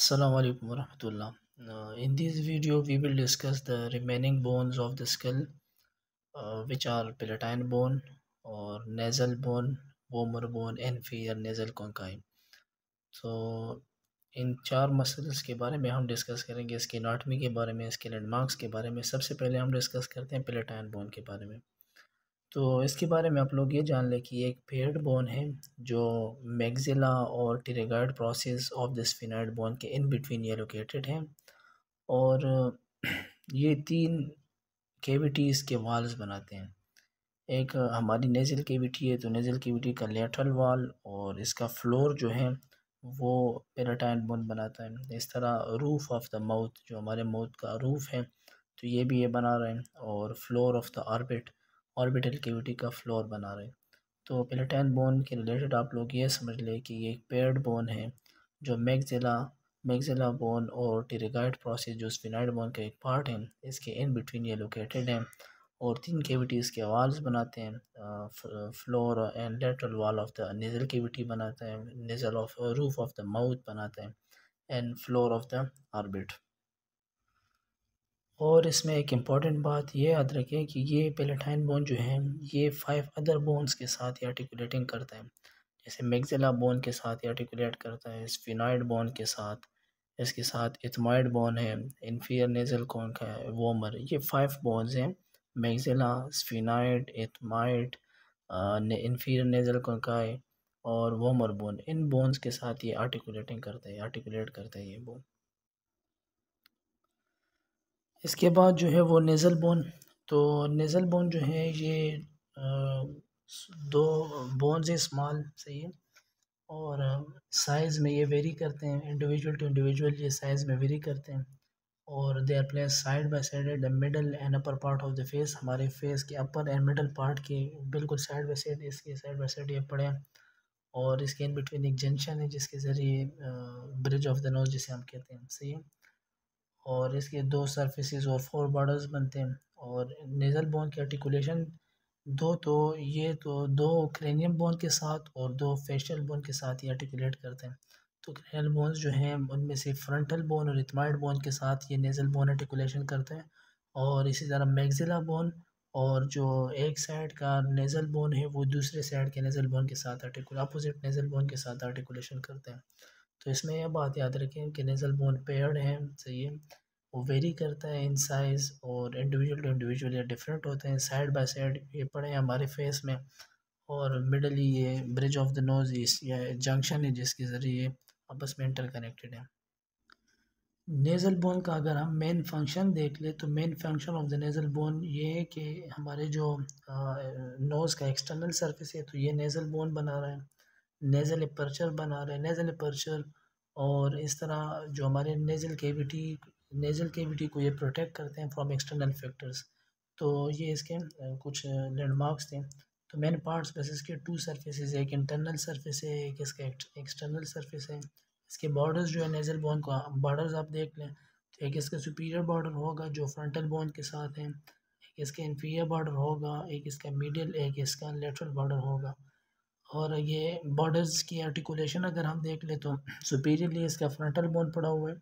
Assalamu alaikum wa rahmatullah. Uh, in this video we will discuss the remaining bones of the skull uh, which are palatine bone or nasal bone, vomer bone and fear nasal conchae. So इन चार muscles के बारे में हम discuss करेंगे इसके नाटमी के बारे में इसके लैंडमार्क्स के बारे में सबसे पहले हम डिस्कस करते हैं पेलेटाइन बोन के बारे में तो इसके बारे में आप लोग ये जान लें कि एक फेयर्ड बोन है जो मैगजिला और pterygoid process of the sphenoid bone के इन बिटवीन ये लोकेटेड है और ये तीन केविटीज़ के वाल्स बनाते हैं एक हमारी नेज़ल केविटी है तो नेज़ल केविटी का लेटरल वाल और इसका फ्लोर जो है वो पेराटाइन बोन बनाता है इस तरह रूफ़ ऑफ द माउथ जो हमारे माउथ का रूफ़ है तो ये भी ये बना रहे हैं और floor of the orbit orbital cavity का फ्लोर बना रहे तो प्लेटाइन बोन के रिलेटेड आप लोग ये समझ लें कि ये एक पेड बोन है जो मैगजिला मैगजिला बोन और टेरेगाइड प्रोसेस जो स्पिनाइड बोन का एक पार्ट है इसके इन बिटवीन ये लोकेटेड है और तीन केविटीज़ के वॉल्स बनाते हैं floor and lateral wall of the nasal cavity बनाते हैं nasal of roof of the mouth बनाते हैं and floor of the orbit और इसमें एक इम्पॉर्टेंट बात यह याद रखें कि ये पेलेटाइन बोन जो है ये फाइव अदर बोन्स के साथ ही आर्टिकुलेटिंग करता है जैसे मेगजिला बोन के साथ ही आर्टिकुलेट करता है स्पिनॉइड बोन के साथ इसके साथ इथमाइड बोन है इन्फियर नेजल कौन का है वोमर ये फाइव बोन्स हैं maxilla sphenoid ethmoid inferior nasal conchae और वोमर बोन इन बोन्स के साथ ये आर्टिकुलेटिंग करता है आर्टिकुलेट करता है ये बोन इसके बाद जो है वो नेज़ल बोन तो नेज़ल बोन जो है ये दो बोन्स स्मॉल सही है और साइज़ में ये वेरी करते हैं इंडिविजुअल टू इंडिविजुअल ये साइज़ में वेरी करते हैं और they are place side by side at the middle and upper part of the face हमारे फेस के अपर एंड मिडल पार्ट के बिल्कुल साइड बाय साइड इसके साइड बाय साइड ये पड़े हैं और इसके इन बिटवीन एक जंक्शन है जिसके ज़रिए ब्रिज ऑफ द नोज जिसे हम कहते हैं सही है और इसके दो सरफेसेस और फोर बॉर्डर्स बनते हैं और नेज़ल बोन की आर्टिकुलेशन दो तो ये तो दो क्रेनियम बोन के साथ और दो फेशियल बोन के साथ ये आर्टिकुलेट करते हैं तो क्रेनियल बोन्स जो हैं उनमें से फ्रंटल बोन और इथमाइड बोन के साथ ये नेज़ल बोन आर्टिकुलेशन करते हैं और इसी तरह मैगजिला बोन और जो एक साइड का नेज़ल बोन है वो दूसरे साइड के नेज़ल बोन के साथ आर्टिकुल अपोजिट नेज़ल बोन के साथ आर्टिकुलेशन करते हैं तो इसमें यह बात याद रखें कि नेज़ल बोन पेयर्ड है सही है वो वेरी करता है इन साइज़ और इंडिविजुअल टू इंडिविजुअल ये डिफरेंट होते हैं साइड बाय साइड ये पड़े हैं हमारे फेस में और मिडल ये ब्रिज ऑफ द नोज़ या जंक्शन है जिसके ज़रिए आपस में इंटर कनेक्टेड है नेज़ल बोन का अगर हम मेन फंक्शन देख ले तो main function of the nasal bone ये है कि हमारे जो नोज़ का एक्सटर्नल सर्फिस है तो ये नेज़ल बोन बना रहा है नेज़ल अपर्चर बना रहे हैं नेज़ल अपर्चर और इस तरह जो हमारे नेज़ल केविटी नेज़ल केविटी को ये प्रोटेक्ट करते हैं फ्रॉम एक्सटर्नल फैक्टर्स तो ये इसके कुछ लैंडमार्क्स थे तो मेन पार्ट्स बस इसके टू है एक इंटरनल सर्फेस है एक इसका एक्सटर्नल सर्फेस है इसके बॉर्डर्स जो है नेज़ल बोन को बॉर्डर्स आप देख लें तो एक इसका सुपीरियर बॉर्डर होगा जो फ्रंटल बोन के साथ है एक इसका इन्फीरियर बॉर्डर होगा एक इसका मीडियल एक इसका लेटरल बॉर्डर होगा और ये बॉर्डर्स की आर्टिकुलेशन अगर हम देख ले तो सुपीरियरली इसका फ्रंटल बोन पड़ा हुआ है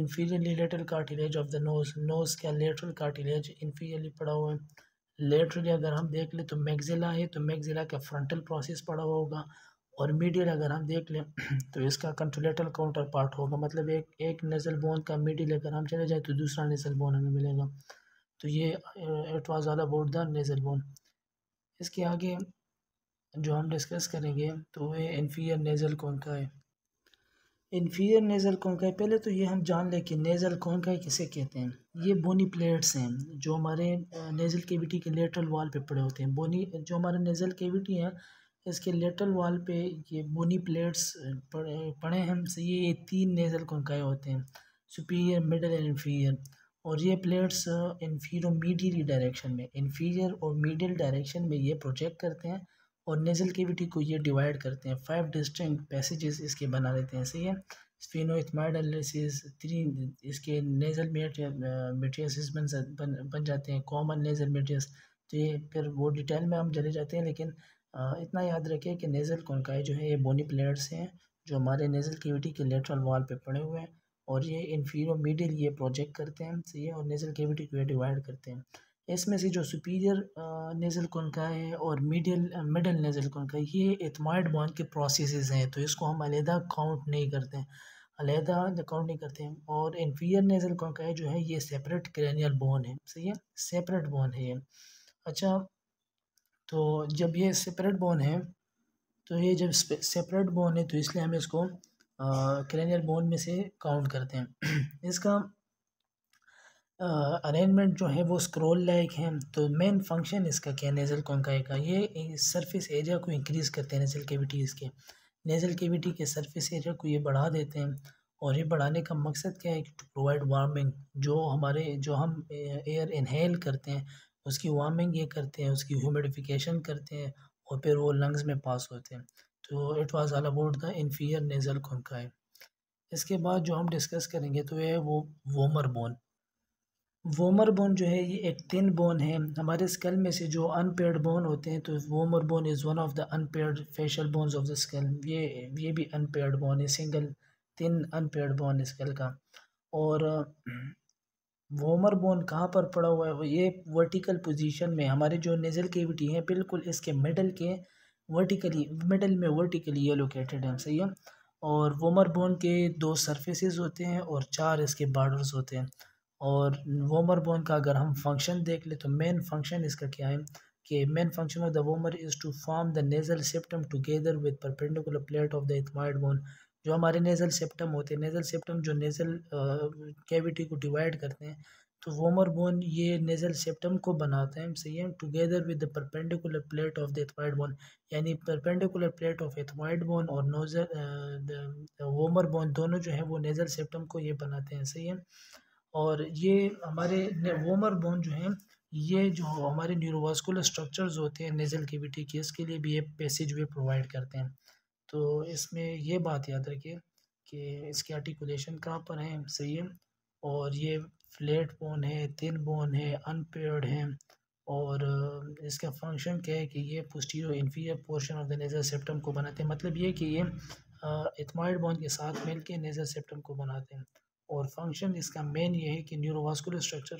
inferiorly lateral cartilage of the nose nose का लेटरल कार्टिलेज इन्फीरियरली पड़ा हुआ है लेटरली अगर हम देख ले तो मैगजिला है तो मैगजिला का फ्रंटल प्रोसेस पड़ा हुआ होगा और मीडियल अगर हम देख लें तो इसका कंट्रोलेटल काउंटर पार्ट होगा मतलब एक एक नज़ल बोन का मीडियल अगर हम चले जाए तो दूसरा नज़ल बोन हमें मिलेगा तो ये it was all about the nasal bone इसके आगे जो हम डिस्कस करेंगे तो वह इन्फीरियर नेज़ल है इन्फीरियर नेज़ल है पहले तो ये हम जान लें कि नेज़ल है किसे कहते हैं ये बोनी प्लेट्स हैं जो हमारे नेज़ल केविटी के लेटरल वाल पे पड़े होते हैं बोनी जो हमारे नेज़ल केविटी हैं इसके लेटरल वॉल पे ये बोनी प्लेट्स पड़े पड़े हैं ये तीन नेज़ल कॉन्काय होते हैं सुपीरियर मिडल एंड इन्फीरियर और ये प्लेट्स इन्फीरो मीडियरी डायरेक्शन में इन्फीरियर और मीडियल डायरेक्शन में ये प्रोजेक्ट करते हैं और नेजल केविटी को ये डिवाइड करते हैं फाइव डिस्टिंग पैसेजेस इसके बना लेते हैं सही है फिनो एनालिसिस थ्री इसके नेजल मेट्रियस बन, बन बन जाते हैं कॉमन नेजल मेट्रियस तो ये फिर वो डिटेल में हम चले जाते हैं लेकिन आ, इतना याद रखें कि नेजल कौनकाई जो है ये बोनी प्लेयर्स हैं जो हमारे नेजल केविटी के लेटरल वॉल पे पड़े हुए हैं और ये इन्फीरो मीडियल ये प्रोजेक्ट करते हैं सही है और नेजल केविटी को ये डिवाइड करते हैं इसमें से जो सुपीरियर नेज़ल कनका है और मिडिल मिडल नेज़ल कनका ये एतमायड बॉन के प्रोसेस हैं तो इसको हम अलहदा काउंट नहीं करते हैं अलहदा काउंट नहीं करते हैं और इन्फीरियर नेज़ल कनका जो है ये सेपरेट क्रैनियल बोन है सही है सेपरेट बोन है ये अच्छा तो जब ये सेपरेट बोन है तो ये जब सेपरेट बोन है तो इसलिए हम इसको क्रैनियल बोन में से काउंट करते हैं इसका अरेंजमेंट जो है वो स्क्रोल लाइक है तो मेन फंक्शन इसका क्या है नेज़ल कॉन्काई का ये सरफेस एरिया को इंक्रीज़ करते हैं नेज़ल केविटीज़ के नेज़ल केविटी के सरफेस एरिया को ये बढ़ा देते हैं और ये बढ़ाने का मकसद क्या है टू प्रोवाइड वार्मिंग जो हमारे जो हम एयर इनहेल करते हैं उसकी वार्मिंग ये करते हैं उसकी ह्यूमिडिफिकेशन करते हैं और फिर वो लंग्स में पास होते हैं तो it was all about the inferior nasal conchae इसके बाद जो हम डिस्कस करेंगे तो ये वो वोमर बोन वोमर बोन जो है ये एक थिन बोन है हमारे स्कल में से जो अनपेड बोन होते हैं तो vomer bone is one of the unpaired facial bones of the skull ये ये भी अनपेड बोन है सिंगल थिन अनपेड बोन है का और वोमर बोन कहाँ पर पड़ा हुआ है ये वर्टिकल पोजीशन में हमारे जो नेज़ल केविटी है बिल्कुल इसके मिडल के वर्टिकली मिडल में वर्टिकली ये लोकेटेड है सही है और वोमर बोन के दो सरफेसेस होते हैं और चार इसके बॉर्डर्स होते हैं और वोमर बोन का अगर हम फंक्शन देख ले तो मेन फंक्शन इसका क्या है कि main function of the vomer is to form the nasal septum together with perpendicular plate of the ethmoid bone जो हमारे नेजल सेप्टम होते हैं नेजल सेप्टम जो नेजल कैविटी को डिवाइड करते हैं तो वोमर बोन ये नेजल सेप्टम को बनाते हैं सही है together with the perpendicular plate of the ethmoid bone यानी perpendicular plate of ethmoid bone और नोजल वोमर बोन दोनों जो है वो नेजल सेप्टम को ये बनाते हैं सही है और ये हमारे वोमर बोन जो हैं ये जो हमारे न्यूरोवास्कुलर स्ट्रक्चर्स होते हैं नेज़ल केविटी के इसके लिए भी ये पैसेज वे प्रोवाइड करते हैं तो इसमें ये बात याद रखिए कि इसके आर्टिकुलेशन कहाँ पर हैं सही है और ये फ्लैट बोन है थिन बोन है अनपेयर्ड है और इसका फंक्शन क्या है कि ये posteroinferior portion of the nasal septum को बनाते हैं मतलब ये कि ये इथमाइड बोन के साथ मिलके नेजल सेप्टम को बनाते हैं और फंक्शन इसका मेन ये है कि न्यूरोवास्कुलर स्ट्रक्चर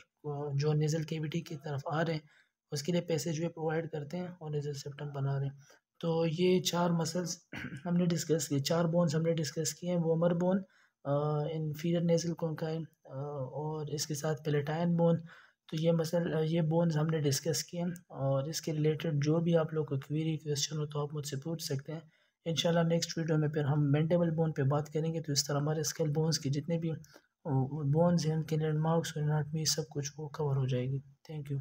जो नेज़ल केविटी की तरफ आ रहे हैं उसके लिए पैसेज वे प्रोवाइड करते हैं और नेज़ल सेप्टम बना रहे हैं तो ये चार मसल्स हमने डिस्कस किए चार बोन्स हमने डिस्कस किए हैं vomer bone inferior nasal conchae और इसके साथ पेलेटाइन बोन तो ये मसल ये बोन्स हमने डिस्कस किए हैं और इसके रिलेटेड जो भी आप लोग को क्वेरी क्वेश्चन हो तो आप मुझसे पूछ सकते हैं इन नेक्स्ट वीडियो में फिर हम मैंटेबल बोन पे बात करेंगे तो इस तरह हमारे स्केल बोन्स के जितने भी बोन्स हैं उनके लैंडमार्क्स और एनाटमी सब कुछ वो कवर हो जाएगी थैंक यू